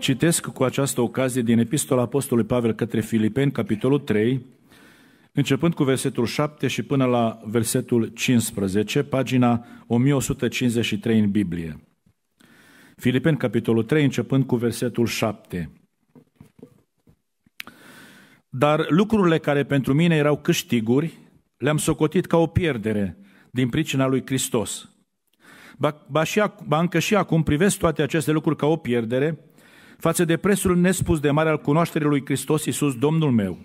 Citesc cu această ocazie din Epistola Apostolului Pavel către Filipeni, capitolul 3, începând cu versetul 7 și până la versetul 15, pagina 1153 în Biblie. Filipeni, capitolul 3, începând cu versetul 7. Dar lucrurile care pentru mine erau câștiguri, le-am socotit ca o pierdere din pricina lui Hristos. Ba, ba, și, ba încă și acum privesc toate aceste lucruri ca o pierdere, față de presul nespus de mare al cunoașterii lui Hristos Iisus, Domnul meu.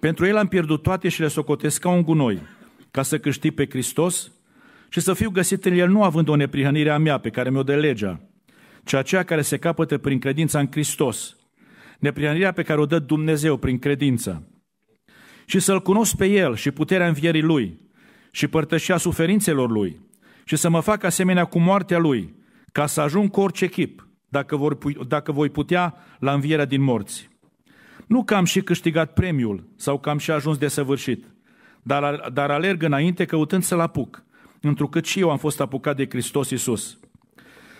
Pentru el am pierdut toate și le socotesc ca un gunoi, ca să câștig pe Hristos și să fiu găsit în el nu având o neprihănire a mea pe care mi-o dă legea, ci aceea care se capătă prin credința în Hristos, neprihănirea pe care o dă Dumnezeu prin credință. Și să-L cunosc pe El și puterea învierii Lui și părtășia suferințelor Lui și să mă fac asemenea cu moartea Lui, ca să ajung cu orice chip, dacă, vor, dacă voi putea, la învierea din morți. Nu că am și câștigat premiul sau că am și ajuns de săvârșit, dar, dar alerg înainte căutând să-l apuc, întrucât și eu am fost apucat de Hristos Iisus.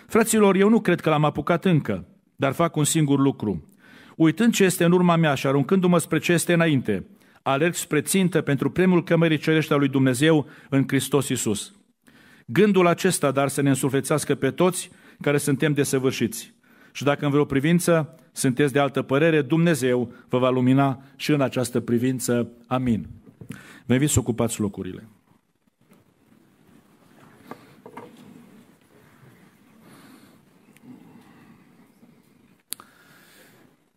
Fraților, eu nu cred că l-am apucat încă, dar fac un singur lucru. Uitând ce este în urma mea și aruncându-mă spre ce este înainte, alerg spre țintă pentru premiul cămării cerești a lui Dumnezeu în Hristos Iisus. Gândul acesta, dar să ne însuflețească pe toți – care suntem desăvârșiți. Și dacă în vreo privință sunteți de altă părere, Dumnezeu vă va lumina și în această privință. Amin. Veniți să ocupați locurile.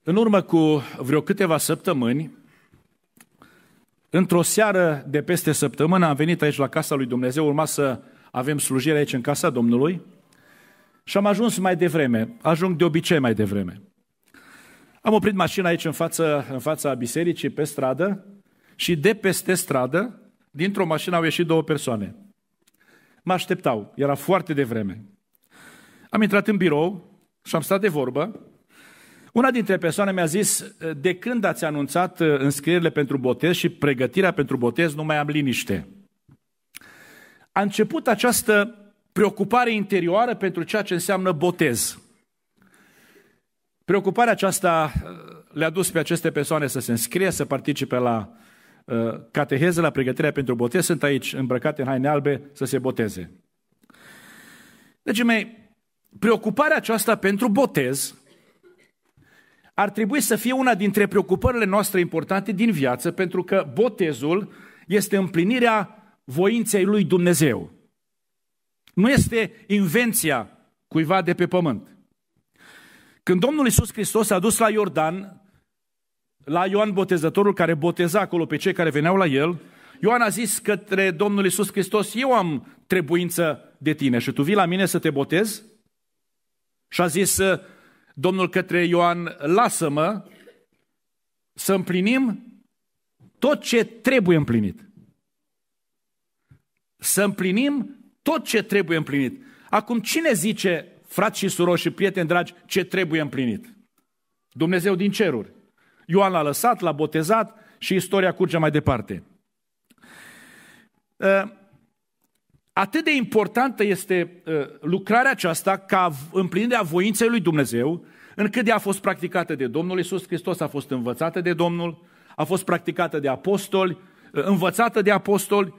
În urmă cu vreo câteva săptămâni, într-o seară de peste săptămână am venit aici la Casa lui Dumnezeu, urma să avem slujire aici în Casa Domnului, și am ajuns mai devreme, ajung de obicei mai devreme. Am oprit mașina aici în, fața, în fața bisericii, pe stradă, și de peste stradă, dintr-o mașină au ieșit două persoane. Mă așteptau, era foarte devreme. Am intrat în birou și am stat de vorbă. Una dintre persoane mi-a zis, de când ați anunțat uh, înscrierile pentru botez și pregătirea pentru botez, nu mai am liniște. A început această preocupare interioară pentru ceea ce înseamnă botez. Preocuparea aceasta uh, le-a dus pe aceste persoane să se înscrie, să participe la uh, cateheză, la pregătirea pentru botez. Sunt aici îmbrăcate în haine albe să se boteze. Deci, mei, preocuparea aceasta pentru botez ar trebui să fie una dintre preocupările noastre importante din viață, pentru că botezul este împlinirea voinței lui Dumnezeu nu este invenția cuiva de pe pământ. Când Domnul Iisus Hristos a dus la Iordan, la Ioan Botezătorul care boteza acolo pe cei care veneau la el, Ioan a zis către Domnul Iisus Hristos, eu am trebuință de tine și tu vii la mine să te botezi? Și a zis uh, Domnul către Ioan, lasă-mă să împlinim tot ce trebuie împlinit. Să împlinim tot ce trebuie împlinit. Acum, cine zice, frați și surori și prieteni dragi, ce trebuie împlinit? Dumnezeu din ceruri. Ioan l-a lăsat, l-a botezat și istoria curge mai departe. Ă, atât de importantă este ă, lucrarea aceasta ca împlinirea voinței lui Dumnezeu, încât ea a fost practicată de Domnul Isus Hristos, a fost învățată de Domnul, a fost practicată de apostoli, ă, învățată de apostoli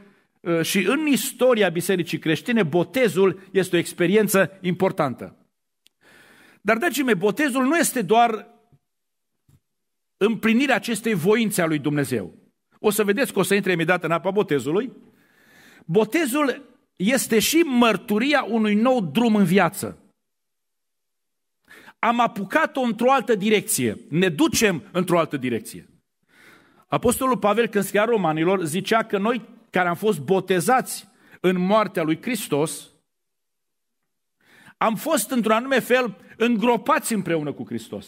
Ă, și în istoria bisericii creștine, botezul este o experiență importantă. Dar, dragii mei, botezul nu este doar împlinirea acestei voințe a lui Dumnezeu. O să vedeți că o să intre imediat în apa botezului. Botezul este și mărturia unui nou drum în viață. Am apucat-o într-o altă direcție. Ne ducem într-o altă direcție. Apostolul Pavel, când scria romanilor, zicea că noi care am fost botezați în moartea lui Hristos, am fost într-un anume fel îngropați împreună cu Hristos.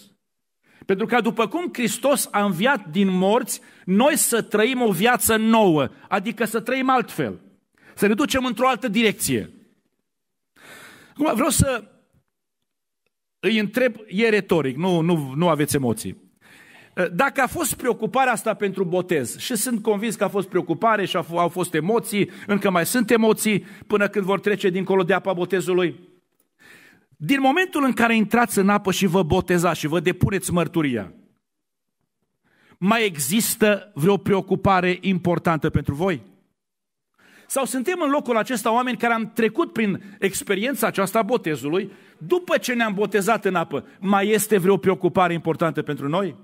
Pentru că după cum Hristos a înviat din morți, noi să trăim o viață nouă, adică să trăim altfel, să ne ducem într-o altă direcție. Acum vreau să îi întreb, e retoric, nu, nu, nu aveți emoții. Eh, dacă a fost preocuparea asta pentru botez, și sunt convins că a fost preocupare și au fost emoții, încă mai sunt emoții până când vor trece dincolo de apa botezului, din momentul în care intrați în apă și vă botezați și vă depuneți mărturia, mai există vreo preocupare importantă pentru voi? Sau suntem în locul acesta oameni care am trecut prin experiența aceasta a botezului, după ce ne-am botezat în apă, mai este vreo preocupare importantă pentru noi?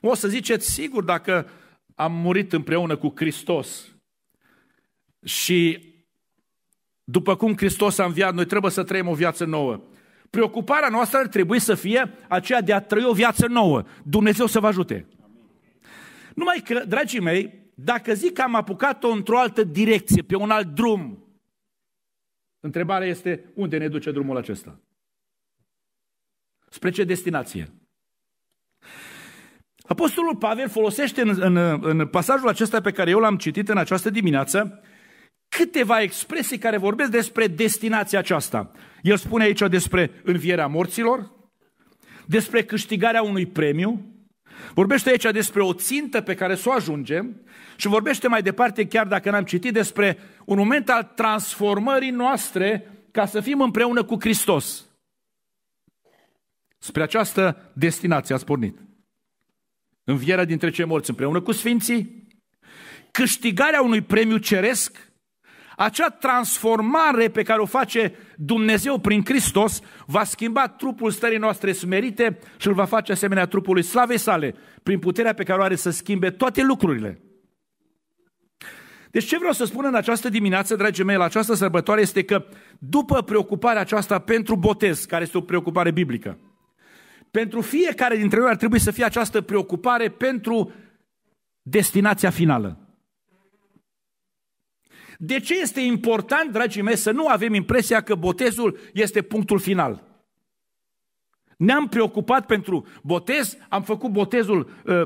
O să ziceți, sigur, dacă am murit împreună cu Hristos și după cum Hristos a înviat, noi trebuie să trăim o viață nouă. Preocuparea noastră ar trebui să fie aceea de a trăi o viață nouă. Dumnezeu să vă ajute. Numai că, dragii mei, dacă zic că am apucat-o într-o altă direcție, pe un alt drum, întrebarea este unde ne duce drumul acesta? Spre ce destinație? Apostolul Pavel folosește în, în, în pasajul acesta pe care eu l-am citit în această dimineață câteva expresii care vorbesc despre destinația aceasta. El spune aici despre învierea morților, despre câștigarea unui premiu, vorbește aici despre o țintă pe care să o ajungem și vorbește mai departe, chiar dacă n-am citit, despre un moment al transformării noastre ca să fim împreună cu Hristos. Spre această destinație ați pornit învierea dintre cei morți împreună cu sfinții, câștigarea unui premiu ceresc, acea transformare pe care o face Dumnezeu prin Hristos va schimba trupul stării noastre smerite și îl va face asemenea trupului slavei sale, prin puterea pe care o are să schimbe toate lucrurile. Deci ce vreau să spun în această dimineață, dragii mei, la această sărbătoare este că după preocuparea aceasta pentru botez, care este o preocupare biblică, pentru fiecare dintre noi ar trebui să fie această preocupare pentru destinația finală. De ce este important, dragii mei, să nu avem impresia că botezul este punctul final? Ne-am preocupat pentru botez, am făcut botezul uh,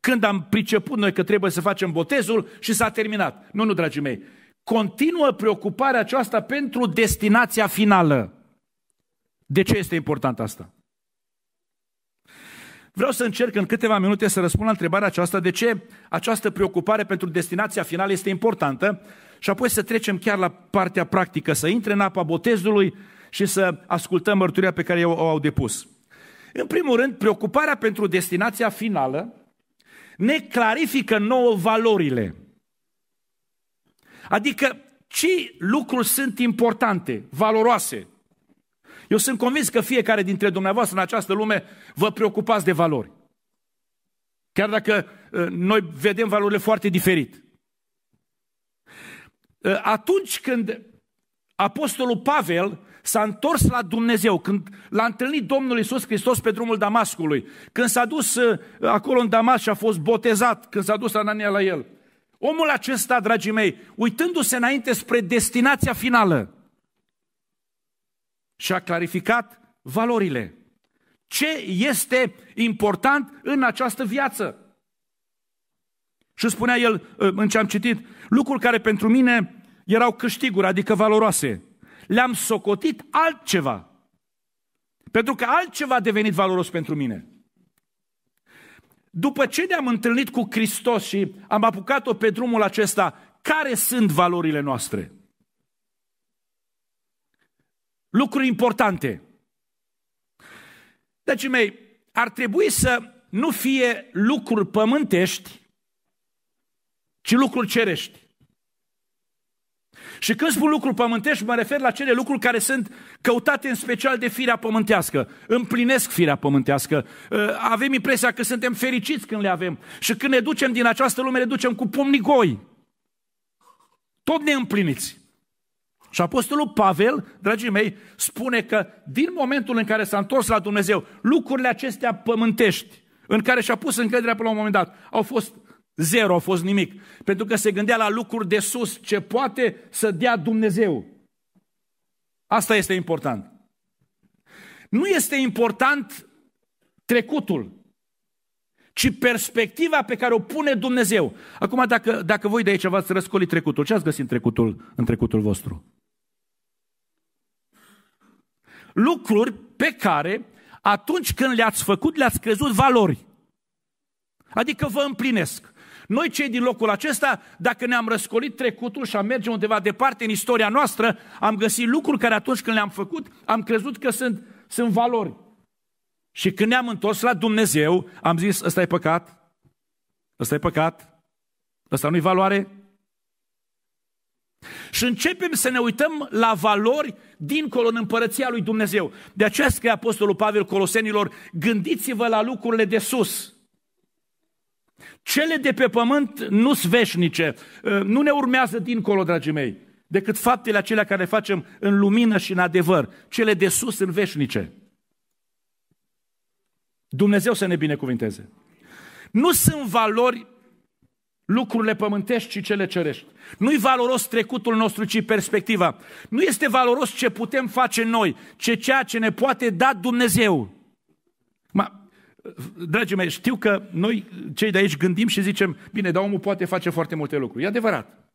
când am priceput noi că trebuie să facem botezul și s-a terminat. Nu, nu, dragii mei. Continuă preocuparea aceasta pentru destinația finală. De ce este important asta? Vreau să încerc în câteva minute să răspund la întrebarea aceasta de ce această preocupare pentru destinația finală este importantă și apoi să trecem chiar la partea practică, să intre în apa botezului și să ascultăm mărturia pe care o au depus. În primul rând, preocuparea pentru destinația finală ne clarifică nouă valorile. Adică ce lucruri sunt importante, valoroase, eu sunt convins că fiecare dintre dumneavoastră în această lume vă preocupați de valori. Chiar dacă uh, noi vedem valorile foarte diferit. Uh, atunci când apostolul Pavel s-a întors la Dumnezeu, când l-a întâlnit Domnul Isus Hristos pe drumul Damascului, când s-a dus uh, acolo în Damas și a fost botezat, când s-a dus Anania la el. Omul acesta, dragii mei, uitându-se înainte spre destinația finală, și a clarificat valorile. Ce este important în această viață? Și spunea el, ă, în ce am citit, lucruri care pentru mine erau câștiguri, adică valoroase. Le-am socotit altceva. Pentru că altceva a devenit valoros pentru mine. După ce ne-am întâlnit cu Hristos și am apucat-o pe drumul acesta, care sunt valorile noastre? lucruri importante. Deci, mei, ar trebui să nu fie lucruri pământești, ci lucruri cerești. Și când spun lucruri pământești, mă refer la cele lucruri care sunt căutate în special de firea pământească. Împlinesc firea pământească. Uh, avem impresia că suntem fericiți când le avem. Și când ne ducem din această lume, ne ducem cu pumnii goi. Tot ne împliniți. Și Apostolul Pavel, dragii mei, spune că din momentul în care s-a întors la Dumnezeu, lucrurile acestea pământești, în care și-a pus încrederea până la un moment dat, au fost zero, au fost nimic. Pentru că se gândea la lucruri de sus, ce poate să dea Dumnezeu. Asta este important. Nu este important trecutul, ci perspectiva pe care o pune Dumnezeu. Acum, dacă, dacă voi de aici v-ați răscolit trecutul, ce ați găsit în trecutul, în trecutul vostru? lucruri pe care atunci când le-ați făcut, le-ați crezut valori. Adică vă împlinesc. Noi cei din locul acesta, dacă ne-am răscolit trecutul și am merge undeva departe în istoria noastră, am găsit lucruri care atunci când le-am făcut, am crezut că sunt, sunt valori. Și când ne-am întors la Dumnezeu, am zis, ăsta e păcat, ăsta e păcat, ăsta nu-i valoare, și începem să ne uităm la valori dincolo în împărăția lui Dumnezeu. De aceea scrie Apostolul Pavel Colosenilor, gândiți-vă la lucrurile de sus. Cele de pe pământ nu sunt veșnice, ă, nu ne urmează dincolo, dragii mei, decât faptele acelea care le facem în lumină și în adevăr. Cele de sus sunt veșnice. Dumnezeu să ne binecuvinteze. Nu sunt valori lucrurile pământești și cele cerești. Nu-i valoros trecutul nostru, ci perspectiva. Nu este valoros ce putem face noi, ce ceea ce ne poate da Dumnezeu. Ma, dragii mei, știu că noi, cei de aici, gândim și zicem, bine, dar omul poate face foarte multe lucruri. E adevărat.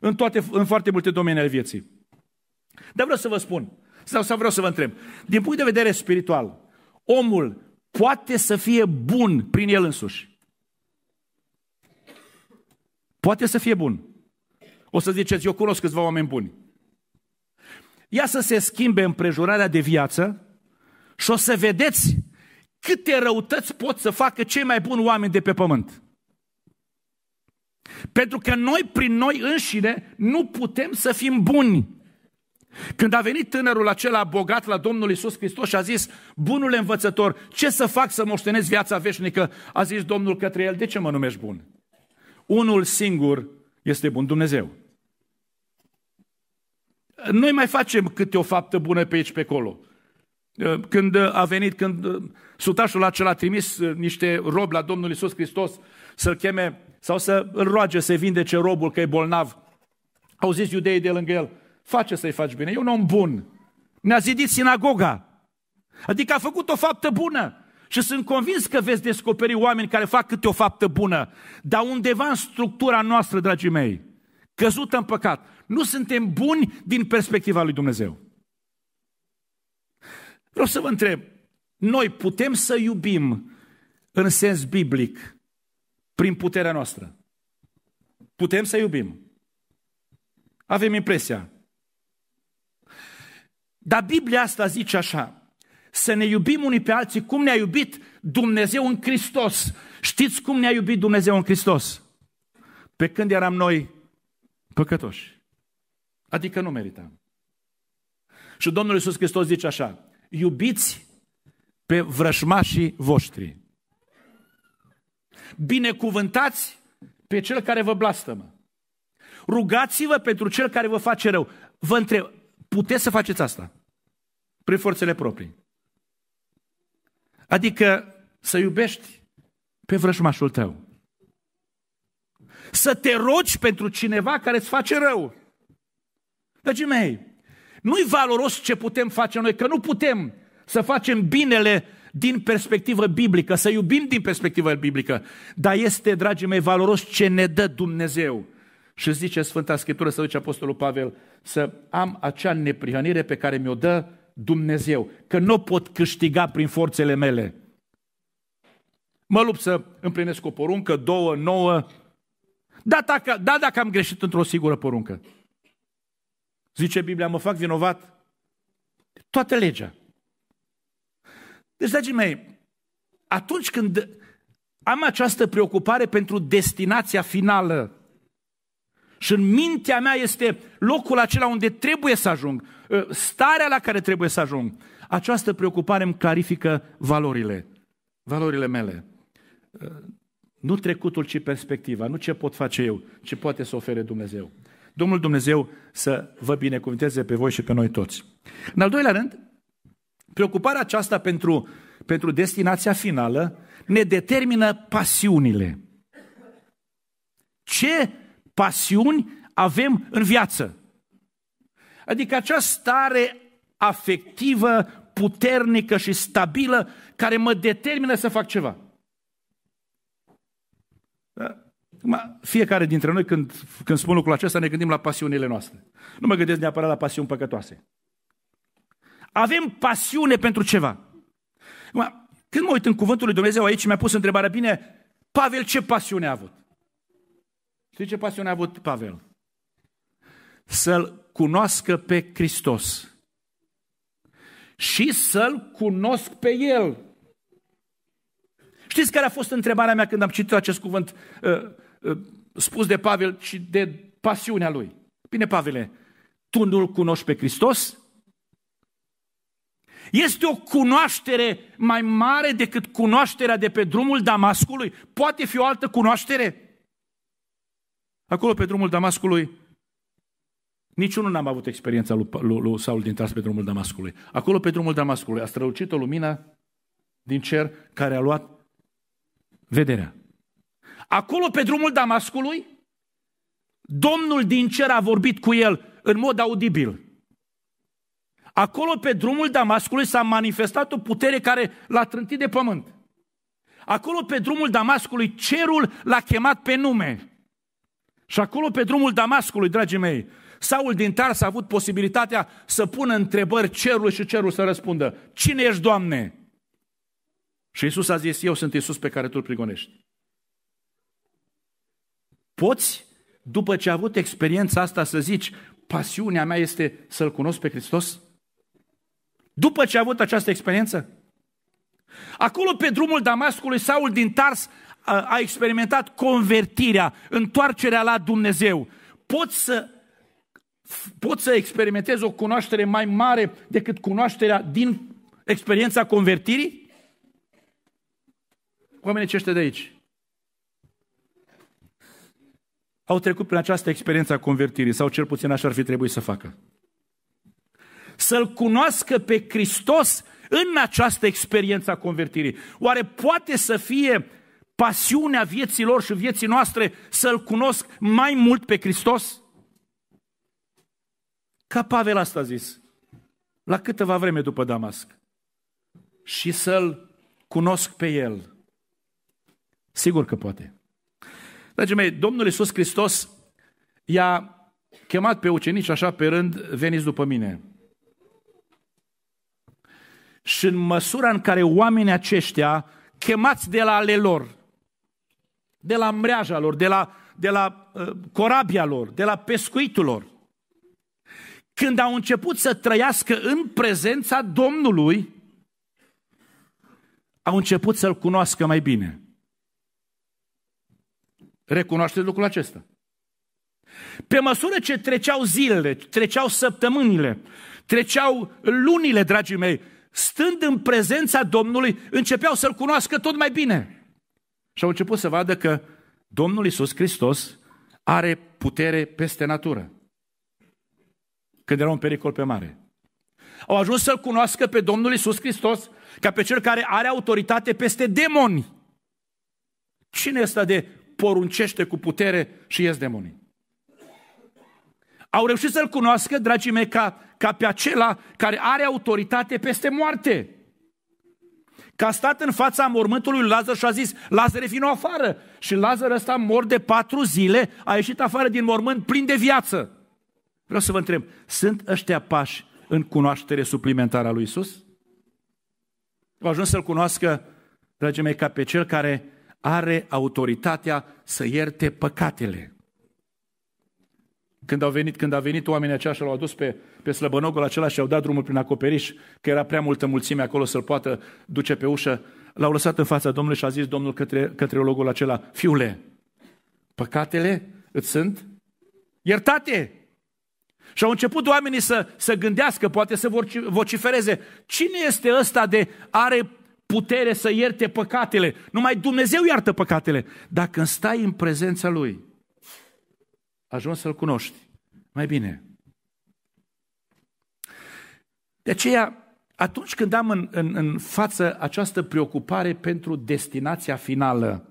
În, toate, în foarte multe domenii ale vieții. Dar vreau să vă spun, sau, sau vreau să vă întreb, din punct de vedere spiritual, omul poate să fie bun prin el însuși. Poate să fie bun. O să ziceți, eu cunosc câțiva oameni buni. Ia să se schimbe împrejurarea de viață și o să vedeți câte răutăți pot să facă cei mai buni oameni de pe pământ. Pentru că noi, prin noi înșine, nu putem să fim buni. Când a venit tânărul acela bogat la Domnul Isus Hristos și a zis, bunule învățător, ce să fac să moștenesc viața veșnică? A zis Domnul către el, de ce mă numești bun? unul singur este bun Dumnezeu. Noi mai facem câte o faptă bună pe aici, pe acolo. Când a venit, când sutașul acela a trimis niște robi la Domnul Isus Hristos să-l cheme sau să îl roage să vindece robul că e bolnav, au zis iudeii de lângă el, face să-i faci bine, e un om bun. Ne-a zidit sinagoga. Adică a făcut o faptă bună. Și sunt convins că veți descoperi oameni care fac câte o faptă bună, dar undeva în structura noastră, dragii mei, căzută în păcat, nu suntem buni din perspectiva lui Dumnezeu. Vreau să vă întreb, noi putem să iubim în sens biblic prin puterea noastră? Putem să iubim. Avem impresia. Dar Biblia asta zice așa, să ne iubim unii pe alții cum ne-a iubit Dumnezeu în Hristos. Știți cum ne-a iubit Dumnezeu în Hristos? Pe când eram noi păcătoși. Adică nu meritam. Și Domnul Iisus Hristos zice așa, iubiți pe vrășmașii voștri. Binecuvântați pe cel care vă blastămă. Rugați-vă pentru cel care vă face rău. Vă întreb, puteți să faceți asta? Prin forțele proprii. Adică să iubești pe vrăjmașul tău. Să te rogi pentru cineva care îți face rău. Dragii mei, nu-i valoros ce putem face noi, că nu putem să facem binele din perspectivă biblică, să iubim din perspectivă biblică, dar este, dragii mei, valoros ce ne dă Dumnezeu. Și zice Sfânta Scriptură, să duce Apostolul Pavel, să am acea neprihănire pe care mi-o dă Dumnezeu, că nu pot câștiga prin forțele mele. Mă lupt să împlinesc o poruncă, două, nouă. Da, dacă, da, dacă am greșit într-o singură poruncă. Zice Biblia, mă fac vinovat de toată legea. Deci, dragii mei, atunci când am această preocupare pentru destinația finală, și în mintea mea este locul acela unde trebuie să ajung, ă, starea la care trebuie să ajung. Această preocupare îmi clarifică valorile, valorile mele. Ă, nu trecutul, ci perspectiva, nu ce pot face eu, ce poate să ofere Dumnezeu. Domnul Dumnezeu să vă binecuvânteze pe voi și pe noi toți. În al doilea rând, preocuparea aceasta pentru, pentru destinația finală ne determină pasiunile. Ce pasiuni avem în viață. Adică această stare afectivă, puternică și stabilă care mă determină să fac ceva. Da? Fiecare dintre noi când, când spun lucrul acesta ne gândim la pasiunile noastre. Nu mă gândesc neapărat la pasiuni păcătoase. Avem pasiune pentru ceva. Când mă uit în cuvântul lui Dumnezeu aici mi-a pus întrebarea, bine, Pavel ce pasiune a avut? Știi ce pasiune a avut Pavel? Să-L cunoască pe Hristos și să-L cunosc pe El. Știți care a fost întrebarea mea când am citit acest cuvânt uh, uh, spus de Pavel și de pasiunea lui? Bine, Pavele, tu nu-L cunoști pe Hristos? Este o cunoaștere mai mare decât cunoașterea de pe drumul Damascului? Poate fi o altă cunoaștere? Acolo pe drumul Damascului, niciunul n-am avut experiența lui, lui, lui Saul din tras pe drumul Damascului. Acolo pe drumul Damascului a strălucit o lumină din cer care a luat vederea. Acolo pe drumul Damascului, Domnul din cer a vorbit cu el în mod audibil. Acolo pe drumul Damascului s-a manifestat o putere care l-a trântit de pământ. Acolo pe drumul Damascului cerul l-a chemat pe nume. Și acolo, pe drumul Damascului, dragii mei, Saul din Tars a avut posibilitatea să pună întrebări cerului și cerul să răspundă. Cine ești, Doamne? Și Isus a zis, eu sunt Isus pe care tu îl prigonești. Poți, după ce a avut experiența asta, să zici, pasiunea mea este să-L cunosc pe Hristos? După ce a avut această experiență? Acolo pe drumul Damascului, Saul din Tars a experimentat convertirea, întoarcerea la Dumnezeu, poți să poți să experimentezi o cunoaștere mai mare decât cunoașterea din experiența convertirii? Oamenii aceștia de aici au trecut prin această experiență a convertirii, sau cel puțin așa ar fi trebuit să facă. Să-L cunoască pe Hristos în această experiență a convertirii. Oare poate să fie pasiunea vieții lor și vieții noastre să-L cunosc mai mult pe Hristos? Ca Pavel asta a zis, la câteva vreme după Damasc. Și să-L cunosc pe El. Sigur că poate. Dragii mei, Domnul Iisus Hristos i-a chemat pe ucenici așa pe rând, veniți după mine. Și în măsura în care oamenii aceștia, chemați de la ale lor, de la mreaja lor, de la, de la uh, corabia lor, de la pescuitul lor. Când au început să trăiască în prezența Domnului, au început să-L cunoască mai bine. Recunoașteți lucrul acesta. Pe măsură ce treceau zilele, treceau săptămânile, treceau lunile, dragii mei, stând în prezența Domnului, începeau să-L cunoască tot mai bine. Și au început să vadă că Domnul Isus Hristos are putere peste natură. Când era un pericol pe mare. Au ajuns să-L cunoască pe Domnul Isus Hristos ca pe cel care are autoritate peste demoni. Cine este de poruncește cu putere și ies demonii? Au reușit să-L cunoască, dragii mei, ca, ca pe acela care are autoritate peste moarte că a stat în fața mormântului Lazar și a zis, Lazare, vină afară. Și Lazar ăsta, mor de patru zile, a ieșit afară din mormânt plin de viață. Vreau să vă întreb, sunt ăștia pași în cunoaștere suplimentară a lui Isus? Au ajuns să-L cunoască, dragii mei, ca pe cel care are autoritatea să ierte păcatele. Când, au venit, când a venit oamenii aceia și l-au adus pe, pe slăbănogul acela și au dat drumul prin acoperiș, că era prea multă mulțime acolo să-l poată duce pe ușă, l-au lăsat în fața Domnului și a zis Domnul către, către logul acela, Fiule, păcatele îți sunt iertate! Și au început oamenii să, să gândească, poate să vocifereze, cine este ăsta de are putere să ierte păcatele? Numai Dumnezeu iartă păcatele. Dacă stai în prezența Lui, ajungi să-L cunoști mai bine. De aceea, atunci când am în, în, în față această preocupare pentru destinația finală,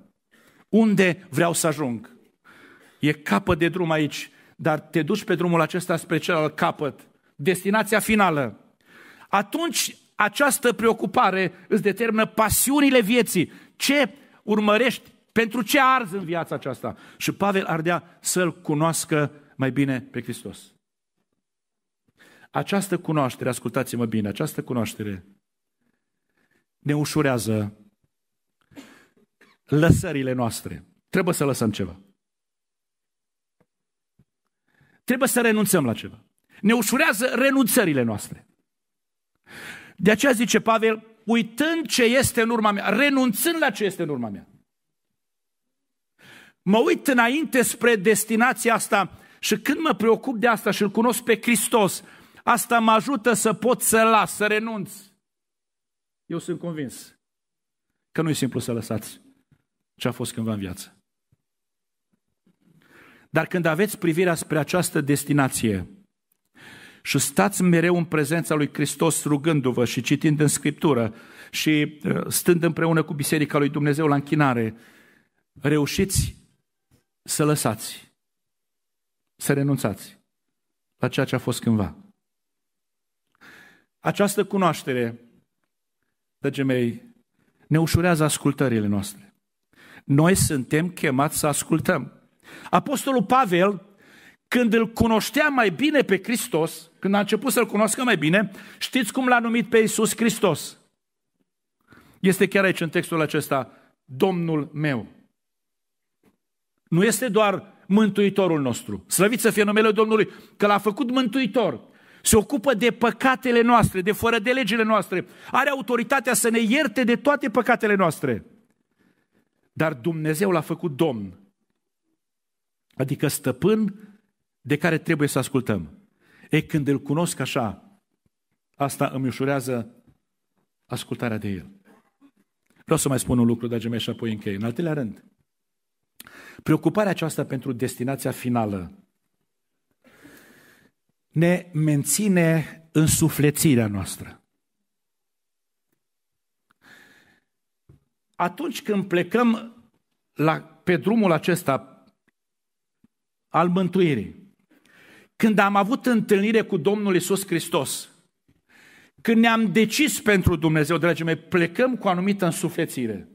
unde vreau să ajung? E capăt de drum aici, dar te duci pe drumul acesta spre celălalt capăt, destinația finală. Atunci această preocupare îți determină pasiunile vieții. Ce urmărești, pentru ce arzi în viața aceasta? Și Pavel ardea să-L cunoască mai bine pe Hristos. Această cunoaștere, ascultați-mă bine, această cunoaștere ne ușurează lăsările noastre. Trebuie să lăsăm ceva. Trebuie să renunțăm la ceva. Ne ușurează renunțările noastre. De aceea zice Pavel, uitând ce este în urma mea, renunțând la ce este în urma mea mă uit înainte spre destinația asta și când mă preocup de asta și îl cunosc pe Hristos, asta mă ajută să pot să las, să renunț. Eu sunt convins că nu e simplu să lăsați ce a fost cândva în viață. Dar când aveți privirea spre această destinație și stați mereu în prezența lui Hristos rugându-vă și citind în Scriptură și uh, stând împreună cu Biserica lui Dumnezeu la închinare, reușiți să lăsați, să renunțați la ceea ce a fost cândva. Această cunoaștere, dragii mei, ne ușurează ascultările noastre. Noi suntem chemați să ascultăm. Apostolul Pavel, când îl cunoștea mai bine pe Hristos, când a început să-l cunoască mai bine, știți cum l-a numit pe Iisus Hristos? Este chiar aici în textul acesta, Domnul meu. Nu este doar mântuitorul nostru. Slăvit să fie numele Domnului, că l-a făcut mântuitor. Se ocupă de păcatele noastre, de fără de legile noastre. Are autoritatea să ne ierte de toate păcatele noastre. Dar Dumnezeu l-a făcut Domn. Adică stăpân de care trebuie să ascultăm. E când îl cunosc așa, asta îmi ușurează ascultarea de el. Vreau să mai spun un lucru, dragii mei, și apoi închei. În al treilea rând, Preocuparea aceasta pentru destinația finală ne menține însuflețirea noastră. Atunci când plecăm la, pe drumul acesta al mântuirii, când am avut întâlnire cu Domnul Isus Hristos, când ne-am decis pentru Dumnezeu, dragii mei, plecăm cu anumită însuflețire.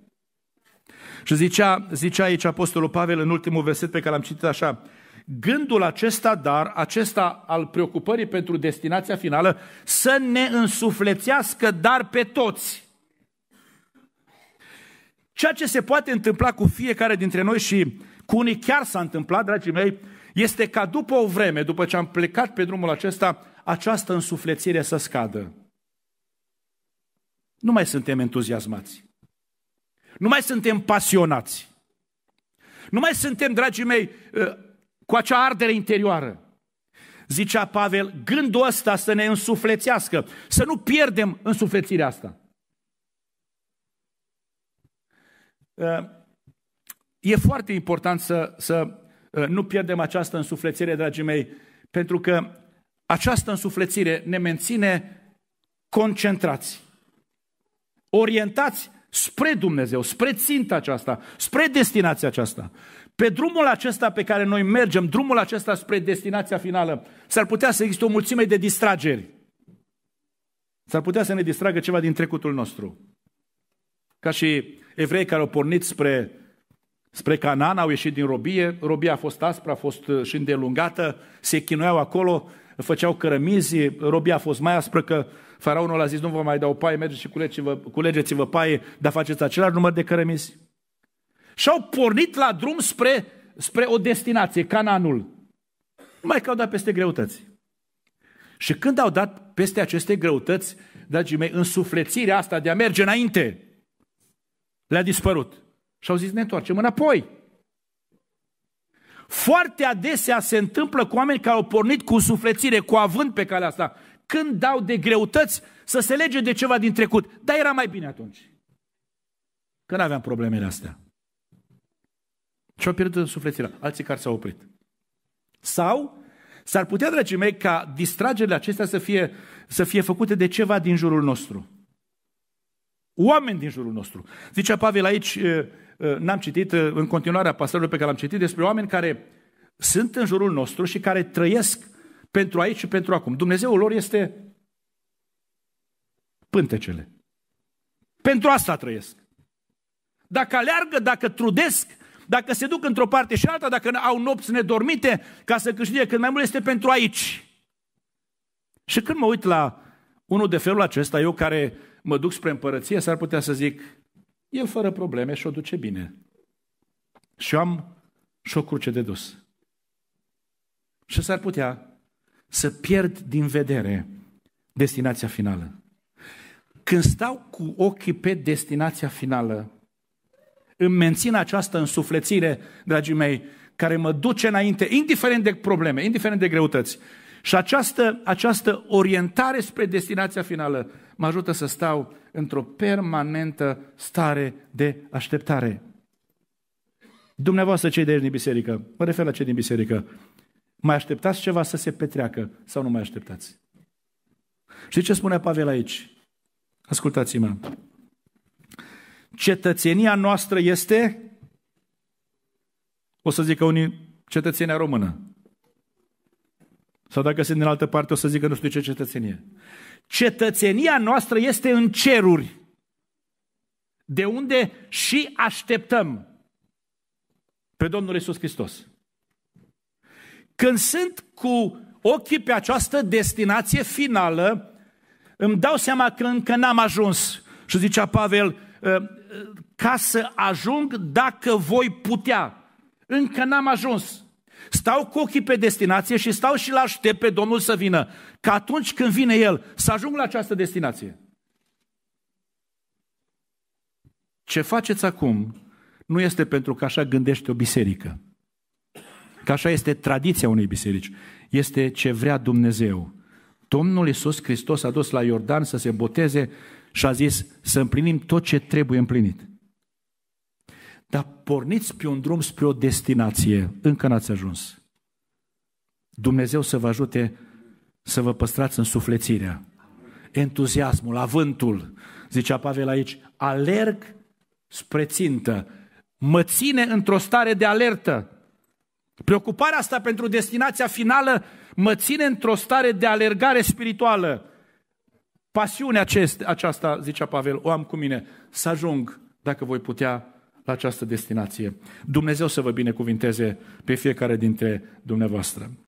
Și zicea, zicea aici Apostolul Pavel în ultimul verset pe care l-am citit așa, gândul acesta dar, acesta al preocupării pentru destinația finală, să ne însuflețească dar pe toți. Ceea ce se poate întâmpla cu fiecare dintre noi și cu unii chiar s-a întâmplat, dragii mei, este ca după o vreme, după ce am plecat pe drumul acesta, această însuflețire să scadă. Nu mai suntem entuziasmați. Nu mai suntem pasionați. Nu mai suntem, dragii mei, ă, cu acea ardere interioară. Zicea Pavel, gândul ăsta să ne însuflețească, să nu pierdem însuflețirea asta. Ă, e foarte important să, să ă, nu pierdem această însuflețire, dragii mei, pentru că această însuflețire ne menține concentrați, orientați spre Dumnezeu, spre ținta aceasta, spre destinația aceasta. Pe drumul acesta pe care noi mergem, drumul acesta spre destinația finală, s-ar putea să existe o mulțime de distrageri. S-ar putea să ne distragă ceva din trecutul nostru. Ca și evrei care au pornit spre, spre Canaan, au ieșit din robie, robia a fost aspră, a fost uh, și îndelungată, se chinuiau acolo, făceau cărămizi, robia a fost mai aspră că Faraonul a zis, nu vă mai dau paie, mergeți și culegeți-vă, culegeți-vă paie, dar faceți același număr de cărămizi. Și-au pornit la drum spre, spre o destinație, Cananul. Mai că au dat peste greutăți. Și când au dat peste aceste greutăți, dragii mei, însuflețirea asta de a merge înainte, le-a dispărut. Și au zis, ne întoarcem înapoi. Foarte adesea se întâmplă cu oameni care au pornit cu sufletire, cu avânt pe calea asta când dau de greutăți să se lege de ceva din trecut. Dar era mai bine atunci. Că nu aveam problemele astea. Și au pierdut în sufletirea. Alții care s-au oprit. Sau s-ar putea, dragii mei, ca distragerile acestea să fie, să fie făcute de ceva din jurul nostru. Oameni din jurul nostru. Zicea Pavel aici, n-am citit în continuarea pasărului pe care l-am citit, despre oameni care sunt în jurul nostru și care trăiesc pentru aici și pentru acum. Dumnezeul lor este pântecele. Pentru asta trăiesc. Dacă aleargă, dacă trudesc, dacă se duc într-o parte și alta, dacă au nopți nedormite, ca să câștige cât mai mult, este pentru aici. Și când mă uit la unul de felul acesta, eu care mă duc spre împărăție, s-ar putea să zic, el fără probleme și o duce bine. Și eu am și o cruce de dus. Și s-ar putea să pierd din vedere destinația finală. Când stau cu ochii pe destinația finală, îmi mențin această însuflețire, dragii mei, care mă duce înainte, indiferent de probleme, indiferent de greutăți. Și această, această orientare spre destinația finală mă ajută să stau într-o permanentă stare de așteptare. Dumneavoastră, cei de aici din biserică, mă refer la cei din biserică, mai așteptați ceva să se petreacă sau nu mai așteptați? Și ce spune Pavel aici? Ascultați-mă. Cetățenia noastră este, o să zică unii, cetățenia română. Sau dacă sunt din altă parte, o să zică nu știu ce cetățenie. Cetățenia noastră este în ceruri, de unde și așteptăm pe Domnul Isus Hristos. Când sunt cu ochii pe această destinație finală, îmi dau seama că încă n-am ajuns. Și zicea Pavel, ă, ă, ca să ajung dacă voi putea. Încă n-am ajuns. Stau cu ochii pe destinație și stau și la aștept pe Domnul să vină. Ca atunci când vine El, să ajung la această destinație. Ce faceți acum nu este pentru că așa gândește o biserică. Că așa este tradiția unei biserici. Este ce vrea Dumnezeu. Domnul Iisus Hristos a dus la Iordan să se boteze și a zis să împlinim tot ce trebuie împlinit. Dar porniți pe un drum spre o destinație. Încă n-ați ajuns. Dumnezeu să vă ajute să vă păstrați în sufletirea, entuziasmul, avântul. Zicea Pavel aici, alerg spre țintă. Mă ține într-o stare de alertă. Preocuparea asta pentru destinația finală mă ține într-o stare de alergare spirituală. Pasiunea acest, aceasta, zicea Pavel, o am cu mine, să ajung, dacă voi putea, la această destinație. Dumnezeu să vă binecuvinteze pe fiecare dintre dumneavoastră.